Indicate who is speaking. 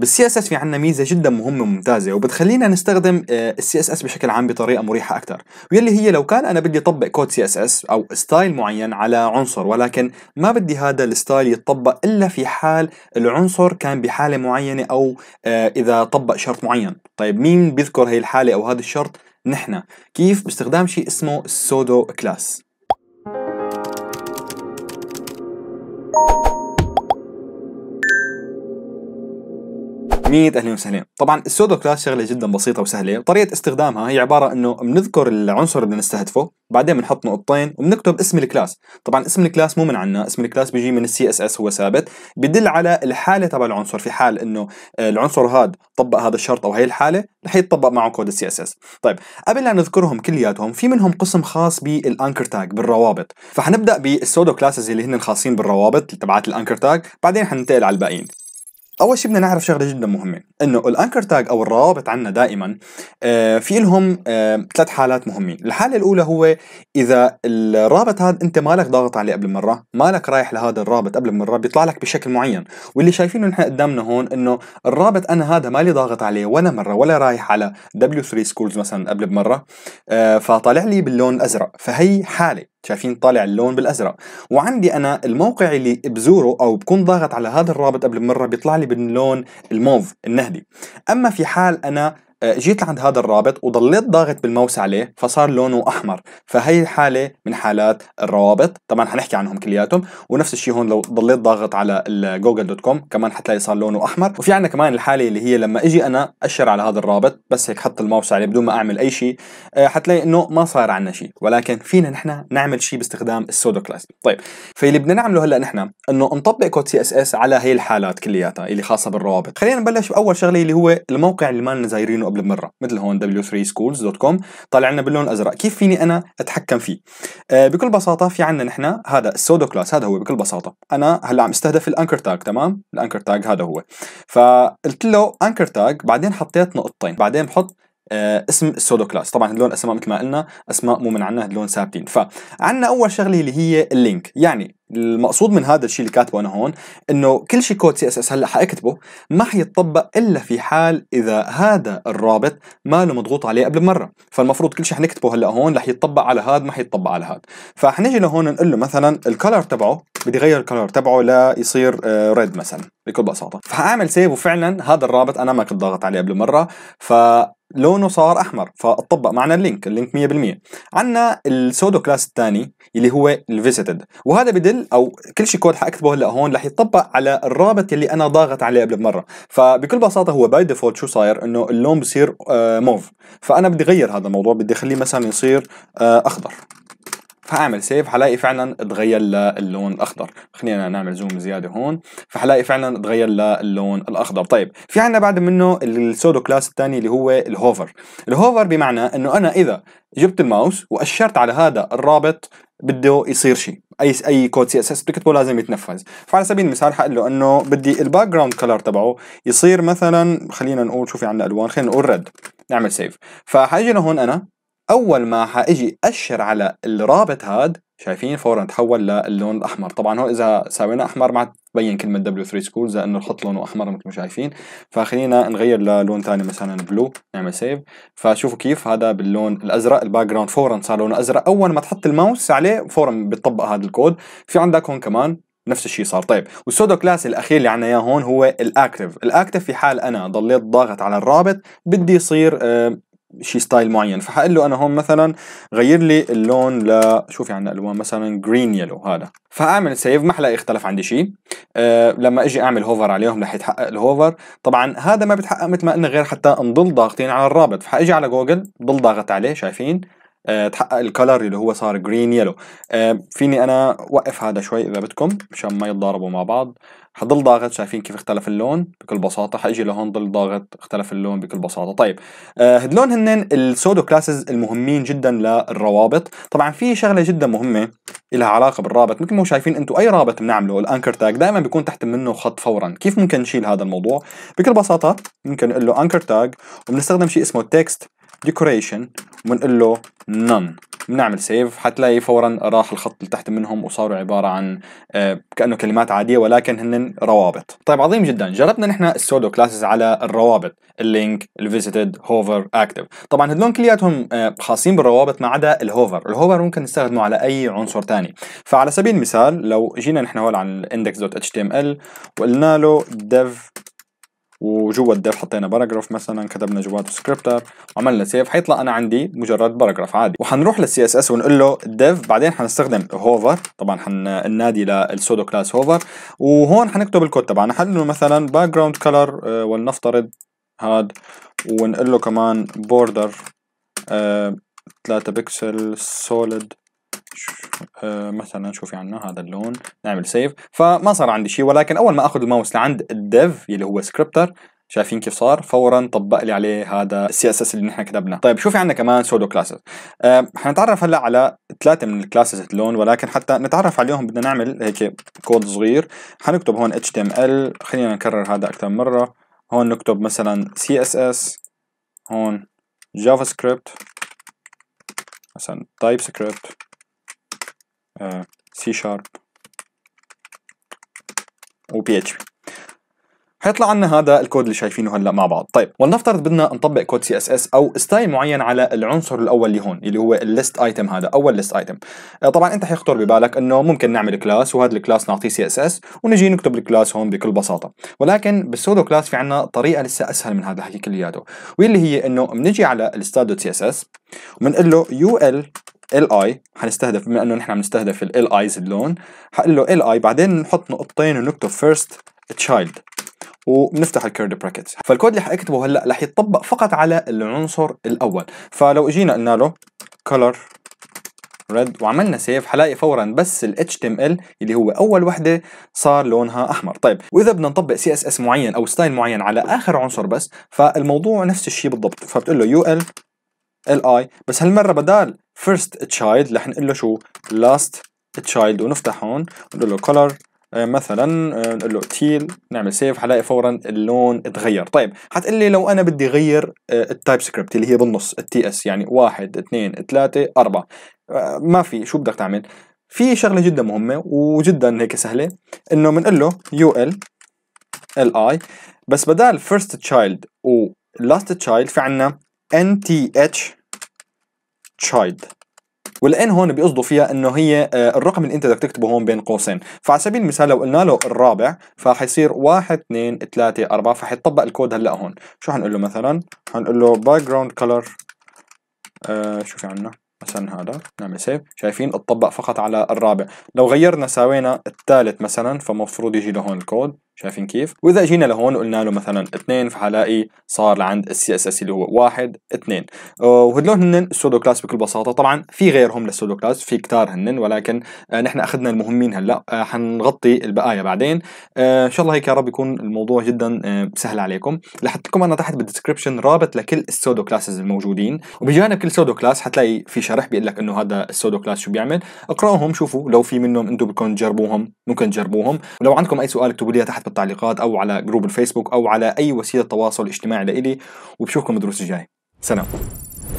Speaker 1: بالسي اس في عندنا ميزه جدا مهمه وممتازه وبتخلينا نستخدم آه، السي اس اس بشكل عام بطريقه مريحه اكثر واللي هي لو كان انا بدي اطبق كود سي اس اس او ستايل معين على عنصر ولكن ما بدي هذا الستايل يتطبق الا في حال العنصر كان بحاله معينه او آه، اذا طبق شرط معين طيب مين بيذكر هي الحاله او هذا الشرط نحن كيف باستخدام شيء اسمه السودو كلاس مية اهلا وسهلا طبعا السودو كلاس شغله جدا بسيطه وسهله طريقه استخدامها هي عباره انه بنذكر العنصر اللي بنستهدفه بعدين بنحط نقطتين وبنكتب اسم الكلاس طبعا اسم الكلاس مو من عنا اسم الكلاس بيجي من السي اس اس هو ثابت بدل على الحاله تبع العنصر في حال انه العنصر هذا طبق هذا الشرط او هي الحاله رح يتطبق معه كود السي اس اس طيب قبل لا نذكرهم كلياتهم في منهم قسم خاص بالانكر تاج بالروابط فحنبدا بالسودو كلاسز اللي هن خاصين بالروابط تبعات الانكر تاج بعدين حننتقل على الباقيين اول شيء بدنا نعرف شغله جدا مهمه انه الانكر تاج او الروابط عندنا دائما آه، في لهم آه، ثلاث حالات مهمين الحاله الاولى هو اذا الرابط هذا انت مالك ضاغط عليه قبل مره مالك رايح لهذا الرابط قبل مره بيطلع لك بشكل معين واللي شايفينه نحن قدامنا هون انه الرابط انا هذا مالي ضاغط عليه ولا مره ولا رايح على W3 سكولز مثلا قبل بمره آه، فطالع لي باللون الازرق فهي حاله شايفين طالع اللون بالازرق وعندي انا الموقع اللي بزوره او بكون ضاغط على هذا الرابط قبل مره بيطلع لي باللون الموف النهدي اما في حال انا آه، جيت لعند هذا الرابط وضليت ضاغط بالماوس عليه فصار لونه احمر فهي حاله من حالات الروابط طبعا حنحكي عنهم كلياتهم ونفس الشيء هون لو ضليت ضاغط على جوجل دوت كوم كمان حتلاقي صار لونه احمر وفي عندنا كمان الحاله اللي هي لما اجي انا اشر على هذا الرابط بس هيك حط الماوس عليه بدون ما اعمل اي شيء آه، حتلاقي انه ما صار عندنا شيء ولكن فينا نحن نعمل شيء باستخدام السودو كلاس طيب فاللي بدنا نعمله هلا نحن انه نطبق كود سي اس اس على هي الحالات كلياتها اللي خاصه بالروابط خلينا نبلش باول شغله اللي هو الموقع اللي ما زايرينه قبل مره مثل هون w3schools.com طالع لنا باللون الازرق كيف فيني انا اتحكم فيه آه بكل بساطه في عندنا نحن هذا السودو كلاس هذا هو بكل بساطه انا هلا عم استهدف الانكر تاج تمام الانكر تاج هذا هو فقلت له انكر تاج بعدين حطيت نقطتين بعدين بحط آه، اسم السودو كلاس طبعا هدول الاسماء مثل ما قلنا اسماء مو من عندنا هدول ثابتين فعندنا اول شغله اللي هي اللينك يعني المقصود من هذا الشيء اللي كاتبه انا هون انه كل شيء كود سي اس اس هلا حاكتبه ما حيتطبق الا في حال اذا هذا الرابط ما له مضغوط عليه قبل مره فالمفروض كل شيء حنكتبه هلا هون رح يتطبق على هذا ما حيتطبق على هذا فحنيجي لهون نقول له مثلا الكلر تبعه بدي غير الكلر تبعه ليصير ريد آه، مثلا بكل بساطه فحاعمل سيف وفعلا هذا الرابط انا ما كنت ضاغط عليه قبل مره ف لونه صار احمر فطبق معنا اللينك اللينك 100% عندنا السودو كلاس الثاني اللي هو الفيزيتد وهذا بدل او كل شيء كود حاكتبه هلا هون رح يطبق على الرابط اللي انا ضاغط عليه قبل بمره فبكل بساطه هو باي ديفولت شو صاير انه اللون بصير موف آه، فانا بدي اغير هذا الموضوع بدي اخليه مثلا يصير آه، اخضر فاعمل سيف حلاقي فعلا اتغير للون الاخضر خلينا نعمل زوم زياده هون فحلاقي فعلا اتغير للون الاخضر طيب في عندنا بعد منه السودو كلاس الثاني اللي هو الهوفر الهوفر بمعنى انه انا اذا جبت الماوس واشرت على هذا الرابط بده يصير شيء اي اي كود سي اس اس بتكتبه لازم يتنفذ فعلى سبيل المثال حقول له انه بدي الباك جراوند كلر تبعه يصير مثلا خلينا نقول شو في عندنا الوان خلينا نقول ريد نعمل سيف فحاجي لهون انا اول ما حاجي اشر على الرابط هاد شايفين فورا تحول للون الاحمر طبعا هون اذا سوينا احمر ما تبين كلمه دبليو 3 سكولز لانه الخط لونه احمر مثل ما شايفين فخلينا نغير للون ثاني مثلا بلو نعمل سيف فشوفوا كيف هذا باللون الازرق الباك جراوند فورا صار لونه ازرق اول ما تحط الماوس عليه فورا بتطبق هذا الكود في عندك هون كمان نفس الشيء صار طيب والسودو كلاس الاخير اللي عنا اياه هون هو الاكتف الاكتف في حال انا ضليت ضاغط على الرابط بدي يصير آه، شيء ستايل معين فحقول له انا هون مثلا غير لي اللون ل شوف يعني عندنا الوان مثلا جرين يلو هذا فاعمل سيف ما حلاقي اختلف عندي شيء أه لما اجي اعمل هوفر عليهم رح يتحقق الهوفر طبعا هذا ما بتحقق مثل ما قلنا غير حتى نضل ضاغطين على الرابط فحاجي على جوجل ضل ضاغط عليه شايفين آه، تحقق الكالر اللي هو صار جرين يلو آه، فيني انا وقف هذا شوي اذا بدكم مشان ما يتضاربوا مع بعض حضل ضاغط شايفين كيف اختلف اللون بكل بساطه حاجي لهون ضل ضاغط اختلف اللون بكل بساطه طيب آه، هدلون هن السودو كلاسز المهمين جدا للروابط طبعا في شغله جدا مهمه لها علاقه بالرابط مثل ما شايفين انتم اي رابط بنعمله الانكر تاج دائما بيكون تحت منه خط فورا كيف ممكن نشيل هذا الموضوع بكل بساطه ممكن نقول له انكر تاج وبنستخدم شيء اسمه تكست ديكوريشن وبنقول له نون بنعمل سيف حتلاقي فورا راح الخط اللي تحت منهم وصاروا عباره عن آه، كانه كلمات عاديه ولكن هن روابط طيب عظيم جدا جربنا نحن السودو كلاسز على الروابط اللينك الفيزيتد هوفر اكتف طبعا هدول كلياتهم آه، خاصين بالروابط ما عدا الهوفر الهوفر ممكن نستخدمه على اي عنصر ثاني فعلى سبيل المثال لو جينا نحن هون على index.html وقلنا له dev وجوا الديف حطينا باراجراف مثلا كتبنا جواته سكريبتر وعملنا سيف حيطلع انا عندي مجرد باراجراف عادي وحنروح للسي اس اس ونقول له الديف بعدين حنستخدم هوفر طبعا حننادي للسودو كلاس هوفر وهون حنكتب الكود تبعنا حنقول له مثلا باك جراوند كلر ولنفترض هاد ونقول له كمان بوردر 3 بكسل سوليد آه، مثلا شوفي يعني عنا هذا اللون نعمل سيف فما صار عندي شيء ولكن اول ما اخذ الماوس لعند الديف اللي هو سكريبتر شايفين كيف صار فورا طبق لي عليه هذا السي اس اس اللي نحن كتبناه طيب شو في عندنا كمان سودو كلاسز أه حنتعرف هلا على ثلاثه من الكلاسز اللون ولكن حتى نتعرف عليهم بدنا نعمل هيك كود صغير حنكتب هون HTML خلينا نكرر هذا اكثر مره هون نكتب مثلا CSS هون جافا سكريبت مثلا تايب سكريبت سي شارب وبي اتش بي حيطلع عنا هذا الكود اللي شايفينه هلا مع بعض طيب ولنفترض بدنا نطبق كود سي اس اس او ستايل معين على العنصر الاول اللي هون اللي هو الليست ايتم هذا اول ليست ايتم آه، طبعا انت حيخطر ببالك انه ممكن نعمل كلاس وهذا الكلاس نعطيه سي اس اس ونجي نكتب الكلاس هون بكل بساطه ولكن بالسودو كلاس في عنا طريقه لسه اسهل من هذا الحكي كلياته واللي هي انه بنجي على الستاد دوت سي اس اس وبنقول له يو ال ال اي هنستهدف بما انه نحن عم نستهدف ال ايز اللون حقول له ال اي بعدين نحط نقطتين ونكتب فيرست تشايلد وبنفتح الكيرد براكت فالكود اللي حاكتبه هلا رح يتطبق فقط على العنصر الاول فلو اجينا قلنا له color red وعملنا سيف حلاقي فورا بس ال HTML اللي هو اول وحده صار لونها احمر طيب واذا بدنا نطبق سي اس اس معين او ستايل معين على اخر عنصر بس فالموضوع نفس الشيء بالضبط فبتقول له ul li ال اي بس هالمره بدال first child رح نقول له شو last child ونفتح هون ونقول له color آه، مثلا آه، نقول له تيل نعمل سيف حلاقي فورا اللون اتغير طيب حتقول لي لو انا بدي غير آه، التايب سكريبت اللي هي بالنص التي اس يعني واحد اثنين ثلاثة أربعة ما في شو بدك تعمل في شغلة جدا مهمة وجدا هيك سهلة انه بنقول له يو ال ال اي بس بدال فيرست تشايلد و last تشايلد في عنا ان تي اتش child والان هون بيقصدوا فيها انه هي آه، الرقم اللي انت بدك تكتبه هون بين قوسين فعلى سبيل المثال لو قلنا له الرابع فحيصير 1 2 3 4 فحيطبق الكود هلا هون شو حنقول له مثلا حنقول له باك جراوند كلر شو في عندنا مثلا هذا نعمل سيف شايفين اتطبق فقط على الرابع لو غيرنا ساوينا الثالث مثلا فمفروض يجي لهون الكود شايفين كيف؟ واذا جينا لهون قلنا له مثلا 2 فحلاقي صار لعند السي اس اس اللي هو 1 2 أه، وهدول هن السودو كلاس بكل بساطه طبعا في غيرهم للسودو كلاس في كتار هن ولكن أه، نحن اخذنا المهمين هلا أه، حنغطي البقايا بعدين ان شاء الله هيك يا رب يكون الموضوع جدا سهل عليكم لحط لكم انا تحت بالدسكربشن رابط لكل السودو كلاسز الموجودين وبجانب كل سودو كلاس حتلاقي في شرح بيقول لك انه هذا السودو كلاس شو بيعمل اقراهم شوفوا لو في منهم انتم بدكم تجربوهم ممكن تجربوهم ولو عندكم اي سؤال اكتبوا لي تحت بالتعليقات او على جروب الفيسبوك او على اي وسيله تواصل اجتماعي لإلي وبشوفكم الدروس الجاي سلام